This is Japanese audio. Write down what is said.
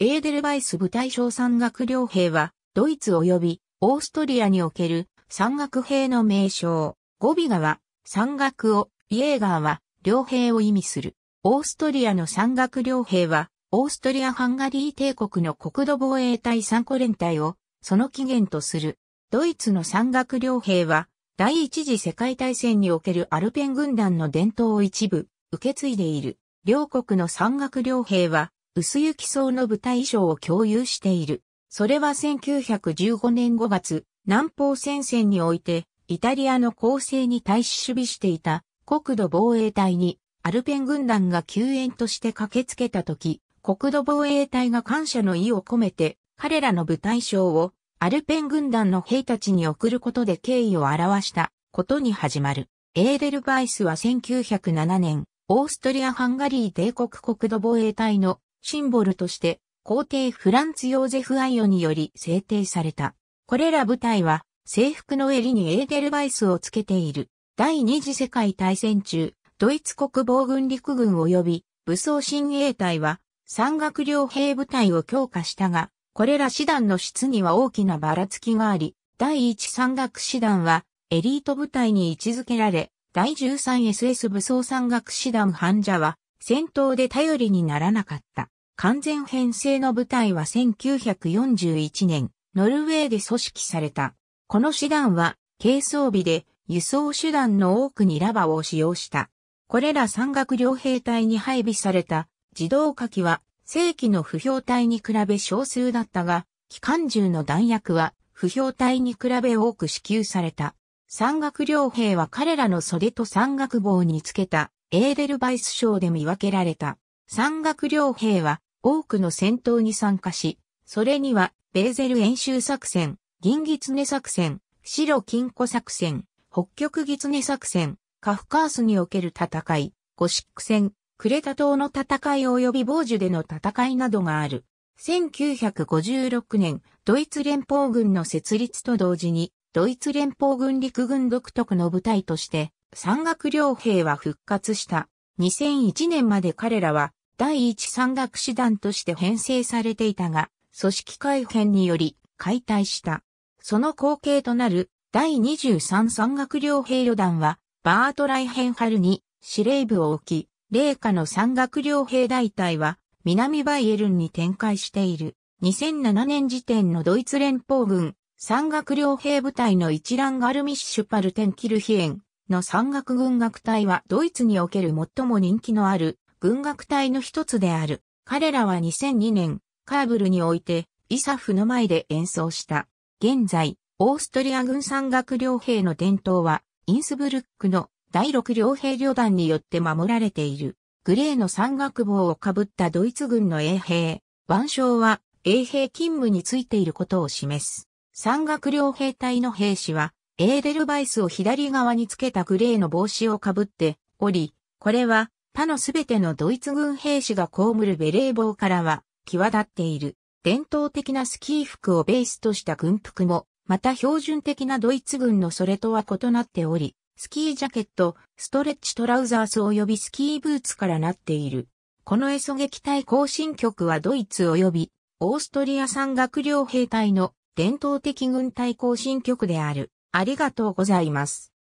エーデルバイス部隊小山岳両兵は、ドイツ及びオーストリアにおける山岳兵の名称。ゴビ川、は、山岳を、イエーガーは、両兵を意味する。オーストリアの山岳両兵は、オーストリア・ハンガリー帝国の国土防衛隊参考連隊を、その起源とする。ドイツの山岳両兵は、第一次世界大戦におけるアルペン軍団の伝統を一部、受け継いでいる。両国の山岳両兵は、薄雪層の舞台衣装を共有している。それは1915年5月、南方戦線において、イタリアの攻勢に対し守備していた国土防衛隊に、アルペン軍団が救援として駆けつけた時、国土防衛隊が感謝の意を込めて、彼らの部隊賞をアルペン軍団の兵たちに送ることで敬意を表したことに始まる。エーデルバイスは1907年、オーストリア・ハンガリー帝国国土防衛隊のシンボルとして、皇帝フランツ・ヨーゼフ・アイオにより制定された。これら部隊は、制服の襟にエーデルバイスをつけている。第二次世界大戦中、ドイツ国防軍陸軍及び武装親衛隊は、山岳両兵部隊を強化したが、これら師団の質には大きなばらつきがあり、第一山岳師団はエリート部隊に位置づけられ、第 13SS 武装山岳師団患者は戦闘で頼りにならなかった。完全編成の部隊は1941年、ノルウェーで組織された。この手段は、軽装備で、輸送手段の多くにラバを使用した。これら山岳両兵隊に配備された自動火器は正規の不評隊に比べ少数だったが、機関銃の弾薬は不評隊に比べ多く支給された。山岳両兵は彼らの袖と山岳棒につけたエーデルバイス賞で見分けられた。山岳両兵は多くの戦闘に参加し、それには、ベーゼル演習作戦、銀狐作戦、白金庫作戦、北極狐作戦、カフカースにおける戦い、ゴシック戦、クレタ島の戦い及び傍受での戦いなどがある。1956年、ドイツ連邦軍の設立と同時に、ドイツ連邦軍陸軍独特の部隊として、山岳両兵は復活した。2001年まで彼らは第一山岳師団として編成されていたが、組織改編により解体した。その後継となる第23山岳両兵旅団は、バートライヘンハルに司令部を置き、霊下の山岳両兵大隊は南バイエルンに展開している。2007年時点のドイツ連邦軍山岳両兵部隊の一覧ガルミッシュパルテンキルヒエンの山岳軍楽隊はドイツにおける最も人気のある軍楽隊の一つである。彼らは2002年、カーブルにおいて、イサフの前で演奏した。現在、オーストリア軍山岳両兵の伝統は、インスブルックの第6両兵旅団によって守られている。グレーの山岳帽をかぶったドイツ軍の衛兵。腕章は衛兵勤務についていることを示す。山岳両兵隊の兵士は、エーデルバイスを左側につけたグレーの帽子をかぶっており、これは他のすべてのドイツ軍兵士が被るベレー帽からは、際立っている。伝統的なスキー服をベースとした軍服も、また標準的なドイツ軍のそれとは異なっており、スキージャケット、ストレッチトラウザース及びスキーブーツからなっている。このエソ撃隊行進局はドイツ及びオーストリア産学寮兵隊の伝統的軍隊行進局である。ありがとうございます。